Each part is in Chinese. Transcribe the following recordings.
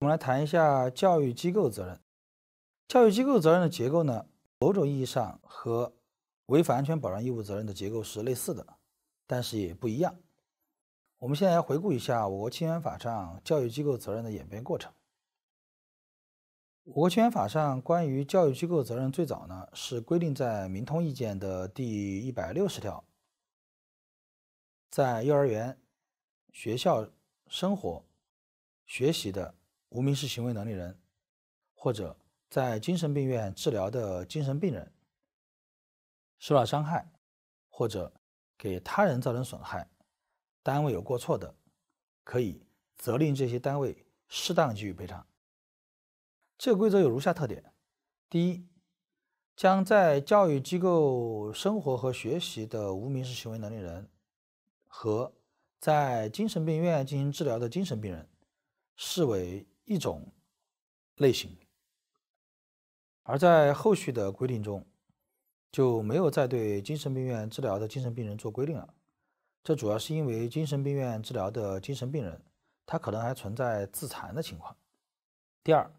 我们来谈一下教育机构责任。教育机构责任的结构呢，某种意义上和违反安全保障义务责任的结构是类似的，但是也不一样。我们现在来回顾一下我国侵权法上教育机构责任的演变过程。我国侵权法上关于教育机构责任最早呢是规定在《民通意见》的第一百六十条，在幼儿园、学校生活、学习的。无民事行为能力人，或者在精神病院治疗的精神病人受到伤害，或者给他人造成损害，单位有过错的，可以责令这些单位适当给予赔偿。这个规则有如下特点：第一，将在教育机构生活和学习的无民事行为能力人和在精神病院进行治疗的精神病人视为。一种类型，而在后续的规定中就没有再对精神病院治疗的精神病人做规定了。这主要是因为精神病院治疗的精神病人，他可能还存在自残的情况。第二，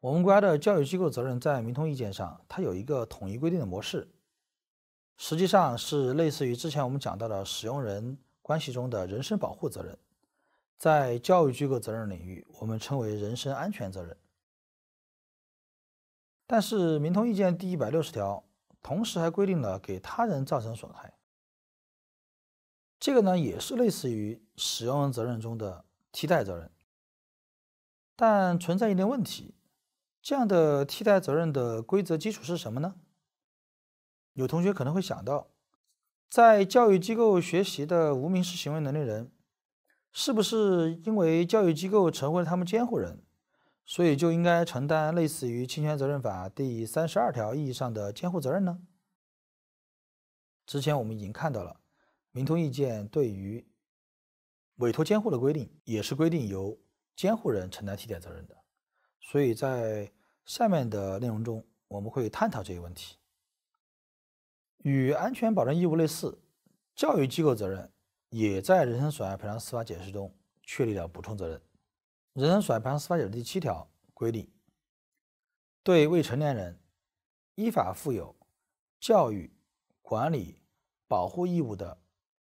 我们国家的教育机构责任在《民通意见》上，它有一个统一规定的模式，实际上是类似于之前我们讲到的使用人关系中的人身保护责任。在教育机构责任领域，我们称为人身安全责任。但是《民通意见》第一百六十条同时还规定了给他人造成损害，这个呢也是类似于使用责任中的替代责任。但存在一点问题，这样的替代责任的规则基础是什么呢？有同学可能会想到，在教育机构学习的无民事行为能力人。是不是因为教育机构成为了他们监护人，所以就应该承担类似于侵权责任法第三十二条意义上的监护责任呢？之前我们已经看到了，民通意见对于委托监护的规定也是规定由监护人承担替代责任的。所以在下面的内容中，我们会探讨这一问题。与安全保障义务类似，教育机构责任。也在人身损害赔偿司法解释中确立了补充责任。人身损害赔偿司法解释第七条规定，对未成年人依法负有教育、管理、保护义务的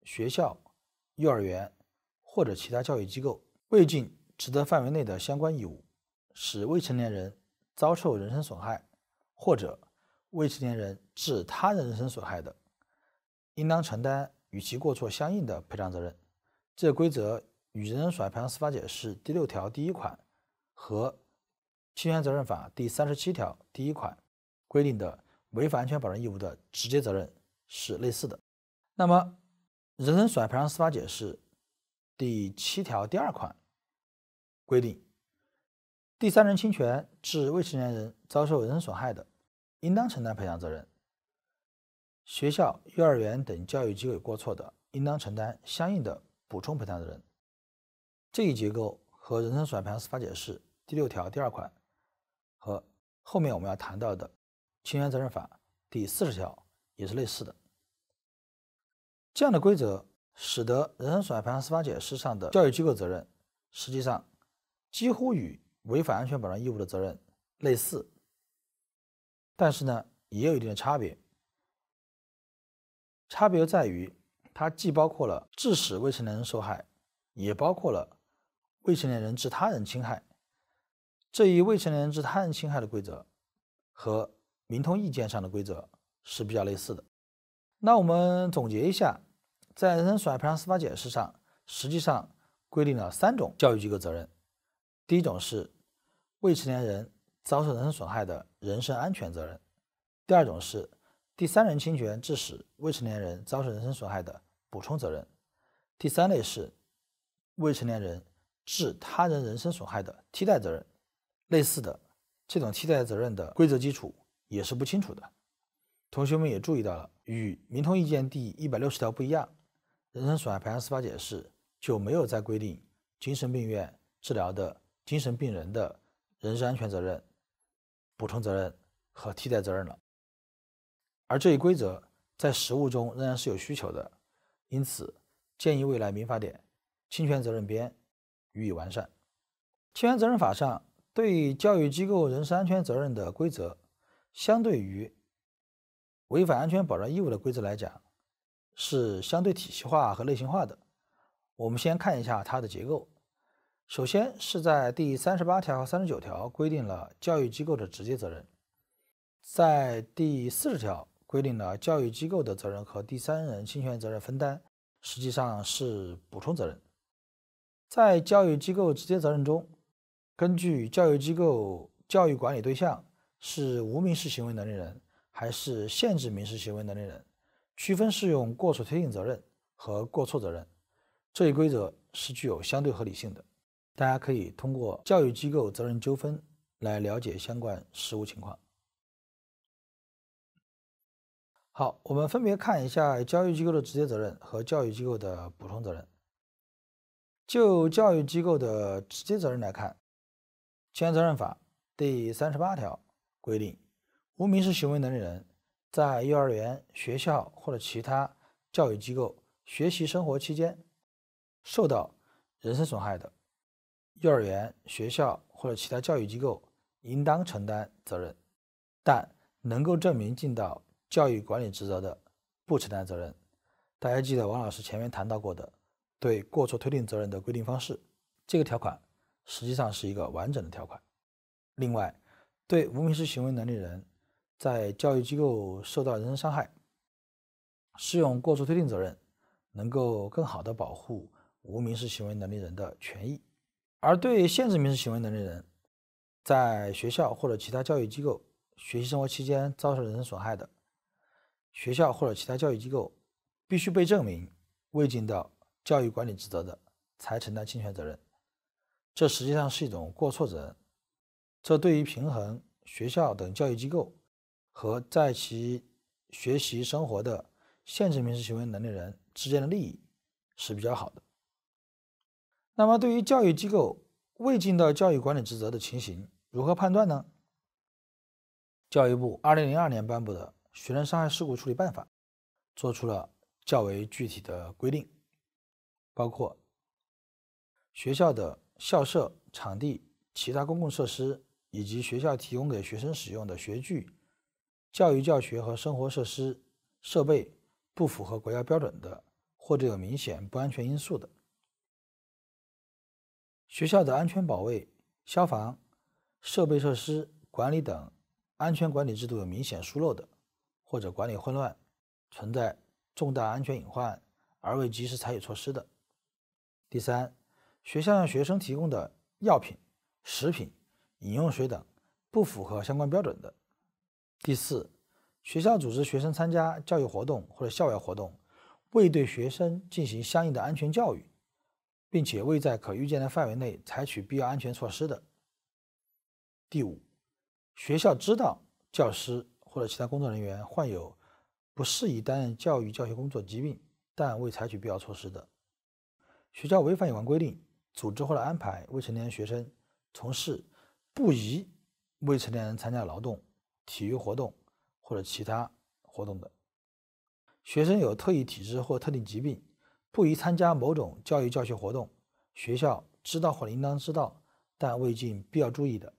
学校、幼儿园或者其他教育机构，未尽职责范围内的相关义务，使未成年人遭受人身损害，或者未成年人致他人人身损害的，应当承担。与其过错相应的赔偿责任，这规则与《人身损害赔偿司法解释》第六条第一款和《侵权责任法》第三十七条第一款规定的违反安全保障义务的直接责任是类似的。那么，《人身损害赔偿司法解释》第七条第二款规定，第三人侵权致未成年人遭受人身损害的，应当承担赔偿责任。学校、幼儿园等教育机构有过错的，应当承担相应的补充赔偿责任。这一结构和《人身损害赔偿司法解释》第六条第二款和后面我们要谈到的《侵权责任法》第四十条也是类似的。这样的规则使得《人身损害赔偿司法解释》上的教育机构责任，实际上几乎与违反安全保障义务的责任类似，但是呢，也有一定的差别。差别在于，它既包括了致使未成年人受害，也包括了未成年人致他人侵害。这一未成年人致他人侵害的规则和民通意见上的规则是比较类似的。那我们总结一下，在人身损害赔偿司法解释上，实际上规定了三种教育机构责任。第一种是未成年人遭受人身损害的人身安全责任，第二种是。第三人侵权致使未成年人遭受人身损害的补充责任，第三类是未成年人致他人人身损害的替代责任。类似的，这种替代责任的规则基础也是不清楚的。同学们也注意到了，与《民通意见》第一百六十条不一样，《人身损害赔偿司法解释》就没有再规定精神病院治疗的精神病人的人身安全责任、补充责任和替代责任了。而这一规则在实务中仍然是有需求的，因此建议未来民法典侵权责任编予以完善。侵权责任法上对教育机构人身安全责任的规则，相对于违反安全保障义务的规则来讲，是相对体系化和类型化的。我们先看一下它的结构。首先是在第三十八条和三十九条规定了教育机构的直接责任，在第四十条。规定了教育机构的责任和第三人侵权责任分担，实际上是补充责任。在教育机构直接责任中，根据教育机构教育管理对象是无民事行为能力人还是限制民事行为能力人，区分适用过错推定责任和过错责任，这一规则是具有相对合理性的。大家可以通过教育机构责任纠纷来了解相关实务情况。好，我们分别看一下教育机构的直接责任和教育机构的补充责任。就教育机构的直接责任来看，《侵权责任法》第三十八条规定，无民事行为能力人在幼儿园、学校或者其他教育机构学习生活期间受到人身损害的，幼儿园、学校或者其他教育机构应当承担责任，但能够证明尽到。教育管理职责的不承担责任。大家记得王老师前面谈到过的对过错推定责任的规定方式，这个条款实际上是一个完整的条款。另外，对无民事行为能力人在教育机构受到人身伤害，适用过错推定责任，能够更好的保护无民事行为能力人的权益。而对限制民事行为能力人在学校或者其他教育机构学习生活期间遭受人身损害的，学校或者其他教育机构必须被证明未尽到教育管理职责的，才承担侵权责任。这实际上是一种过错责任。这对于平衡学校等教育机构和在其学习生活的限制民事行为能力人之间的利益是比较好的。那么，对于教育机构未尽到教育管理职责的情形，如何判断呢？教育部二零零二年颁布的。学生伤害事故处理办法做出了较为具体的规定，包括学校的校舍、场地、其他公共设施，以及学校提供给学生使用的学具、教育教学和生活设施设备不符合国家标准的，或者有明显不安全因素的；学校的安全保卫、消防设备设施管理等安全管理制度有明显疏漏的。或者管理混乱，存在重大安全隐患而未及时采取措施的；第三，学校向学生提供的药品、食品、饮用水等不符合相关标准的；第四，学校组织学生参加教育活动或者校外活动，未对学生进行相应的安全教育，并且未在可预见的范围内采取必要安全措施的；第五，学校知道教师。或者其他工作人员患有不适宜担任教育教学工作疾病，但未采取必要措施的；学校违反有关规定，组织或者安排未成年学生从事不宜未成年人参加劳动、体育活动或者其他活动的；学生有特异体质或特定疾病，不宜参加某种教育教学活动，学校知道或应当知道但未尽必要注意的；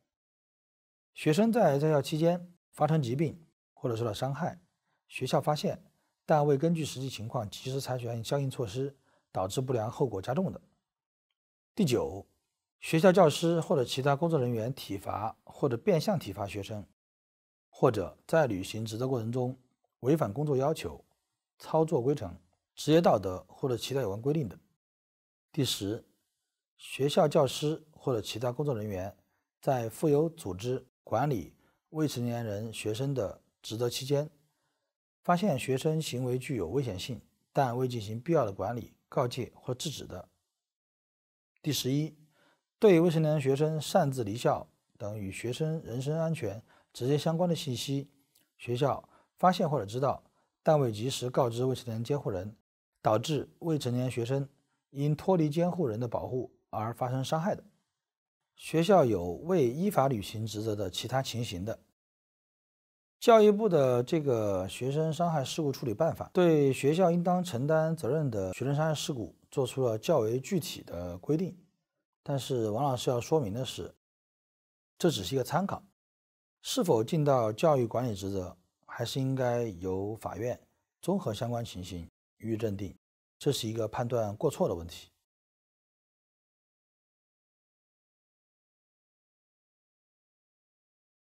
学生在在校期间发生疾病。或者受到伤害，学校发现但未根据实际情况及时采取相应措施，导致不良后果加重的；第九，学校教师或者其他工作人员体罚或者变相体罚学生，或者在履行职责过程中违反工作要求、操作规程、职业道德或者其他有关规定的；第十，学校教师或者其他工作人员在负有组织管理未成年人学生的职责期间，发现学生行为具有危险性，但未进行必要的管理、告诫或制止的；第十一，对未成年学生擅自离校等与学生人身安全直接相关的信息，学校发现或者知道，但未及时告知未成年监护人，导致未成年学生因脱离监护人的保护而发生伤害的；学校有未依法履行职责的其他情形的。教育部的这个学生伤害事故处理办法，对学校应当承担责任的学生伤害事故做出了较为具体的规定。但是，王老师要说明的是，这只是一个参考，是否尽到教育管理职责，还是应该由法院综合相关情形予以认定，这是一个判断过错的问题。